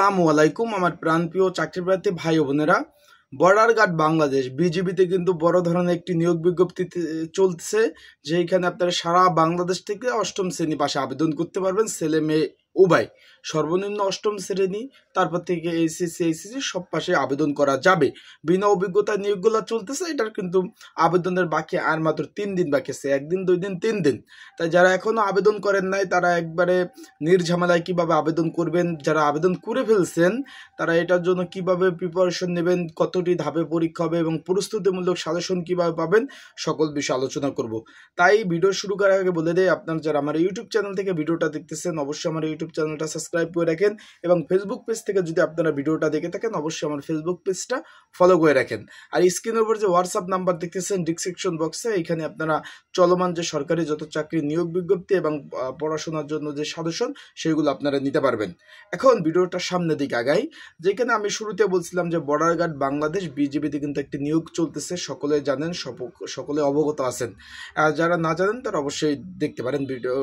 সালামু আলাইকুম আমার প্রাণপ্রিয় চাকরিপ্রার্থী ভাই বোনেরা বর্ডার গার্ড বাংলাদেশ বিজিবিতে কিন্তু বড় ধরনের একটি নিয়োগ বিজ্ঞপ্তি চলছে এখানে আপনারা সারা বাংলাদেশ থেকে অষ্টম শ্রেণী পাশে আবেদন করতে পারবেন ছেলে মেয়ে উভয় সর্বনিম্ন অষ্টম শ্রেণী তারপর থেকে এসএসসি এসএসসি সব পাশে আবেদন করা যাবে বিনা অভিজ্ঞতা নিয়োগগুলো চলতেছে এটার কিন্তু আবেদনের বাকি আর মাত্র তিন দিন বাকি আছে একদিন দুই দিন তিন দিন তাই যারা এখনও আবেদন করেন নাই তারা একবারে নির্ঝামেলায় কিভাবে আবেদন করবেন যারা আবেদন করে ফেলছেন তারা এটার জন্য কিভাবে প্রিপারেশন নেবেন কতটি ধাপে পরীক্ষা হবে এবং প্রস্তুতিমূলক সাজেশন কিভাবে পাবেন সকল বিষয়ে আলোচনা করব তাই ভিডিও শুরু করার আগে বলে দেয় আপনার যারা আমার ইউটিউব চ্যানেল থেকে ভিডিওটা দেখতেছেন অবশ্যই আমার ইউটিউব ইউটিউব চ্যানেলটা সাবস্ক্রাইব করে রাখেন এবং ফেসবুক পেজ থেকে যদি আপনারা ভিডিওটা দেখে থাকেন অবশ্যই আমার ফেসবুক পেজটা ফলো করে রাখেন আর স্ক্রিনের উপর যে হোয়াটসঅ্যাপ নাম্বার দেখতেছেন ডিসক্রিপশন বক্সে এখানে আপনারা চলমান যে সরকারি যত চাকরি নিয়োগ বিজ্ঞপ্তি এবং পড়াশোনার জন্য যে সদস্য সেইগুলো আপনারা নিতে পারবেন এখন ভিডিওটা সামনে দিকে আগাই যেখানে আমি শুরুতে বলছিলাম যে বর্ডার গার্ড বাংলাদেশ বিজিবিতে কিন্তু একটি নিয়োগ চলতেছে সকলে জানেন সকলে অবগত আছেন যারা না জানেন তারা অবশ্যই দেখতে পারেন ভিডিও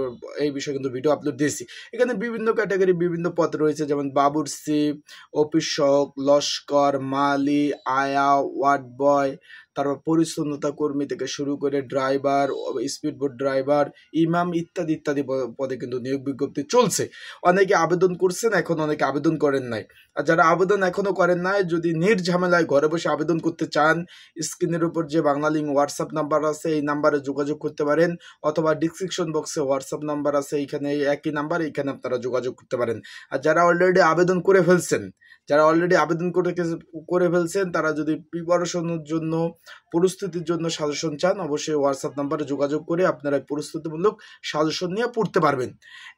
এই বিষয়ে কিন্তু ভিডিও আপলোড দিয়েছি এখানে বিভিন্ন ক্যাটাগরি বিভিন্ন পদ রয়েছে যেমন বাবুরসি অফিসক লস্কর মালি আয়া ওয়ার্ড বয় তারপর পরিচ্ছন্নতা কর্মী থেকে শুরু করে ড্রাইভার স্পিডবোট ড্রাইভার ইমাম ইত্যাদি ইত্যাদি পদে কিন্তু নিয়োগ বিজ্ঞপ্তি চলছে অনেকে আবেদন করছেন এখন অনেকে আবেদন করেন নাই আর যারা আবেদন এখনও করেন নাই যদি নির্ঝামেলায় ঘরে বসে আবেদন করতে চান স্ক্রিনের উপর যে বাংলালিং হোয়াটসঅ্যাপ নাম্বার আছে এই নাম্বারে যোগাযোগ করতে পারেন অথবা ডিসক্রিপশন বক্সে হোয়াটসঅ্যাপ নাম্বার আছে এইখানে একই নাম্বার এইখানে আপনারা যোগাযোগ করতে পারেন আর যারা অলরেডি আবেদন করে ফেলছেন যারা অলরেডি আবেদন করে করে ফেলছেন তারা যদি প্রিপারেশনের জন্য পরিস্থিতির জন্য সাজেশন চান অবশ্যই হোয়াটসঅ্যাপ নাম্বারে যোগাযোগ করে আপনারা পরিস্থিতিমূলক সাজেশন নিয়ে পড়তে পারবেন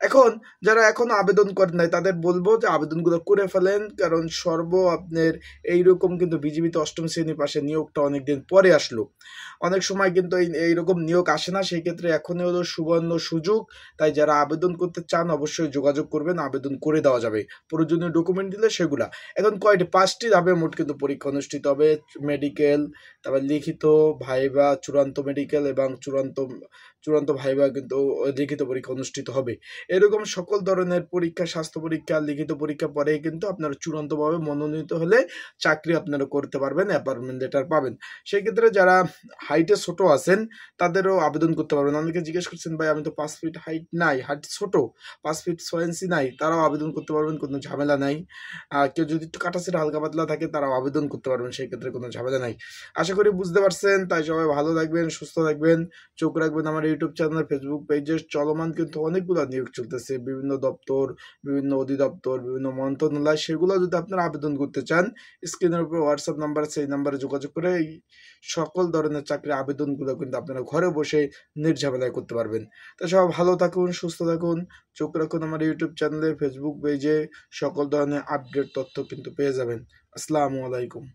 এখন যারা এখন আবেদন করেন নাই তাদের বলবো যে আবেদনগুলো করে ফেলেন কারণ সর্ব আপনার এইরকম কিন্তু বিজিবিতে অষ্টম শ্রেণীর পাশে নিয়োগটা অনেকদিন পরে আসলো অনেক সময় কিন্তু এইরকম নিয়োগ আসে না সেই ক্ষেত্রে এখনই হলো সুবর্ণ সুযোগ তাই যারা আবেদন করতে চান অবশ্যই যোগাযোগ করবেন আবেদন করে দেওয়া যাবে প্রয়োজনীয় ডকুমেন্ট দিলে সেগুলা এখন কয়েকটি পাঁচটি ধাপে মোট কিন্তু পরীক্ষা অনুষ্ঠিত হবে মেডিকেল তারপর লিখিত ভাইবা চূড়ান্ত মেডিকেল এবং চূড়ান্ত চূড়ান্ত ভাইবা কিন্তু লিখিত পরীক্ষা অনুষ্ঠিত হবে এরকম সকল ধরনের পরীক্ষা স্বাস্থ্য পরীক্ষা লিখিত পরীক্ষা পরে কিন্তু আপনারা চূড়ান্তভাবে মনোনীত হলে চাকরি আপনারা করতে পারবেন অ্যাপার্টমেন্ট লেটার পাবেন সেই ক্ষেত্রে যারা হাইটে ছোট আছেন তাদেরও আবেদন করতে পারবেন অনেকে জিজ্ঞেস করছেন ভাই আমি তো পাঁচ ফিট হাইট নাই হাইট ছোট পাঁচ ফিট সোয়েন্সি নাই তারাও আবেদন করতে পারবেন কোনো ঝামেলা নাই কেউ যদি একটু কাটাছেটা হালকা পাতলা থাকে তারাও আবেদন করতে পারবেন সেই ক্ষেত্রে কোনো ঝামেলা নাই আশা করি করি বুঝতে পারছেন তাই সবাই ভালো থাকবেন সুস্থ থাকবেন চোখ রাখবেন আমার ইউটিউব চ্যানেল ফেসবুক পেজে চলমান কিন্তু অনেকগুলো নিয়োগ চলতেছে বিভিন্ন দপ্তর বিভিন্ন অধিদপ্তর বিভিন্ন মন্ত্রণালয় সেগুলো যদি আপনারা আবেদন করতে চান স্ক্রিনের উপর হোয়াটসঅ্যাপ নাম্বার সেই নাম্বারে যোগাযোগ করে এই সকল ধরনের চাকরির আবেদনগুলো কিন্তু আপনারা ঘরে বসে নির্ঝামেলায় করতে পারবেন তা সবাই ভালো থাকুন সুস্থ থাকুন চোখ রাখুন আমার ইউটিউব চ্যানেলে ফেসবুক পেজে সকল ধরনের আপডেট তথ্য কিন্তু পেয়ে যাবেন আসসালামু আলাইকুম